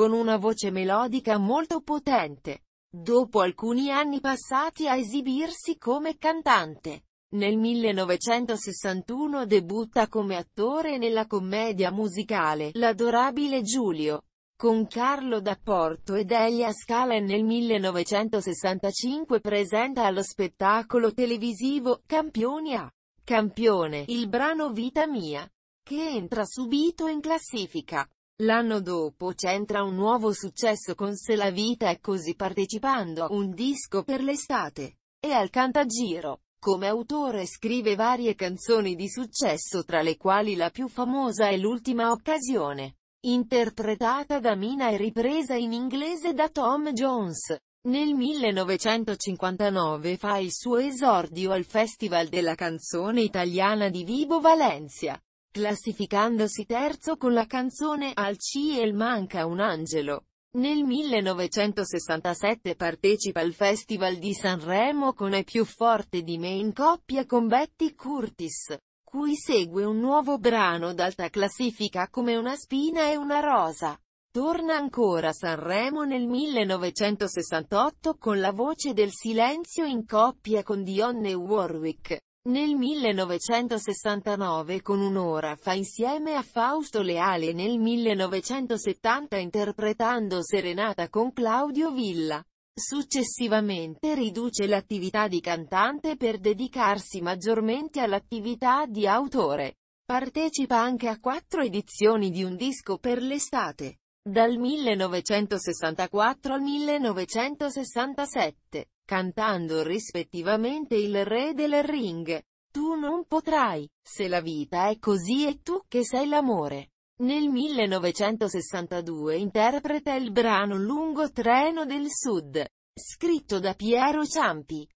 con una voce melodica molto potente. Dopo alcuni anni passati a esibirsi come cantante, nel 1961 debutta come attore nella commedia musicale L'adorabile Giulio, con Carlo D'Apporto ed Elia Scala e nel 1965 presenta allo spettacolo televisivo Campioni a Campione il brano Vita Mia, che entra subito in classifica. L'anno dopo c'entra un nuovo successo con Se la vita è così partecipando a un disco per l'estate. E al Cantagiro. Come autore scrive varie canzoni di successo tra le quali la più famosa è L'ultima occasione, interpretata da Mina e ripresa in inglese da Tom Jones. Nel 1959 fa il suo esordio al Festival della canzone italiana di Vibo Valencia classificandosi terzo con la canzone Al Ciel manca un angelo. Nel 1967 partecipa al Festival di Sanremo con È più forte di me in coppia con Betty Curtis, cui segue un nuovo brano d'alta classifica come Una spina e una rosa. Torna ancora a Sanremo nel 1968 con La voce del silenzio in coppia con Dionne Warwick. Nel 1969 con Un'ora fa insieme a Fausto Leale e nel 1970 interpretando Serenata con Claudio Villa. Successivamente riduce l'attività di cantante per dedicarsi maggiormente all'attività di autore. Partecipa anche a quattro edizioni di un disco per l'estate. Dal 1964 al 1967, cantando rispettivamente il re del ring. Tu non potrai, se la vita è così e tu che sei l'amore. Nel 1962 interpreta il brano Lungo treno del sud, scritto da Piero Ciampi.